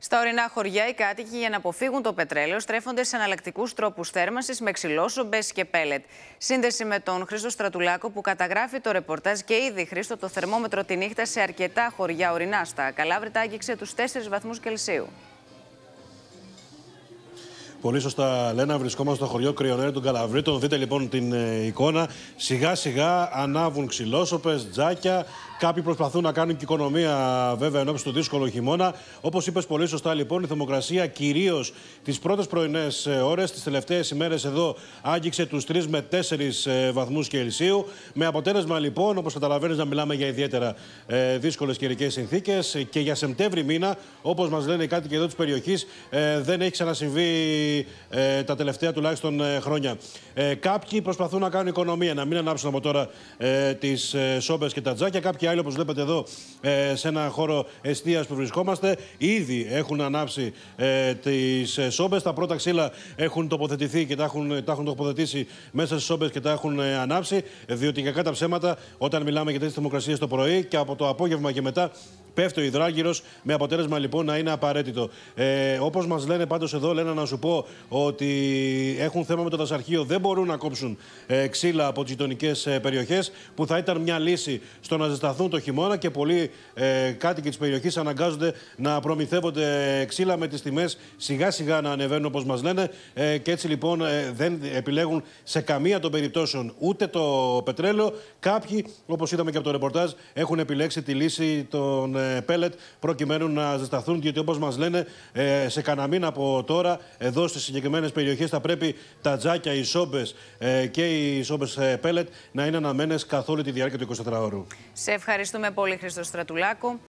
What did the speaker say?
Στα ορεινά χωριά, οι κάτοικοι για να αποφύγουν το πετρέλαιο στρέφονται σε εναλλακτικούς τρόπους θέρμανσης με ξυλός, και πέλετ. Σύνδεση με τον Χρήστο Στρατουλάκο που καταγράφει το ρεπορτάζ και ήδη Χρήστο το θερμόμετρο τη νύχτα σε αρκετά χωριά ορεινά στα Καλάβρητα άγγιξε τους 4 βαθμούς Κελσίου. Πολύ σωστά, Λένα. Βρισκόμαστε στο χωριό Κρυονέρι του Καλαβρίτων. Δείτε λοιπόν την ε, εικόνα. Σιγά σιγά ανάβουν ξυλόσωπε, τζάκια. Κάποιοι προσπαθούν να κάνουν και οικονομία, βέβαια, ενώπιση του δύσκολου χειμώνα. Όπως είπες πολύ σωστά, λοιπόν, η θερμοκρασία κυρίως τις πρώτες πρωινές ε, ώρες, τις τελευταίες ημέρες εδώ, άγγιξε τους 3 με 4 ε, βαθμούς Κελσίου. Με αποτέλεσμα, λοιπόν, όπως καταλαβαίνεις, να μιλάμε για ιδιαίτερα δύσκολες καιρικές συνθήκες. Και για Σεπτέμβρη μήνα, όπως μας λένε οι κάτοικοι εδώ της περιοχής, δεν έχει ξανασυμβεί ε, τα τελευταία τουλάχιστον ε, χρόνια. Ε, κάποιοι προσπαθούν να κάνουν οικονομία, να μην ανάψουν από τώρα ε, τις ε, και τα τζάκια. Κάποιοι άλλοι, όπως βλέπετε εδώ, ε, σε ένα χώρο εστίας που βρισκόμαστε, ήδη έχουν ανάψει ε, τις ε, Τα πρώτα ξύλα έχουν τοποθετηθεί και τα έχουν, τοποθετήσει μέσα στις σόμπες και τα έχουν ε, ανάψει. Διότι για τα ψέματα, όταν μιλάμε για τέτοιες θερμοκρασίες το πρωί και από το απόγευμα και μετά πέφτει ο υδράγυρο, με αποτέλεσμα λοιπόν να είναι απαραίτητο. Ε, όπως μας λένε πάντως εδώ, λένε να σου πω ότι έχουν θέμα με το δασαρχείο, δεν μπορούν να κόψουν ε, ξύλα από τις γειτονικές ε, περιοχές, που θα ήταν μια λύση στο να ζεσταθούν το χειμώνα και πολλοί ε, κάτοικοι της περιοχής αναγκάζονται να προμηθεύονται ε, ξύλα με τις τιμές σιγά σιγά να ανεβαίνουν όπως μας λένε. Ε, και έτσι λοιπόν δεν επιλέγουν σε καμία των περιπτώσεων ούτε το πετρέλαιο. Κάποιοι, όπως είδαμε και από το ρεπορτάζ, έχουν επιλέξει τη λύση των πέλετ προκειμένου να ζεσταθούν, διότι όπως μας λένε σε κανένα μήνα από τώρα εδώ στις στις συγκεκριμένες περιοχές θα πρέπει τα τζάκια, οι σόμπες ε, και οι σόμπες ε, πέλετ να είναι αναμένε καθ' όλη τη διάρκεια του 24 ώρου. Σε ευχαριστούμε πολύ, Χρήστο Στρατουλάκου.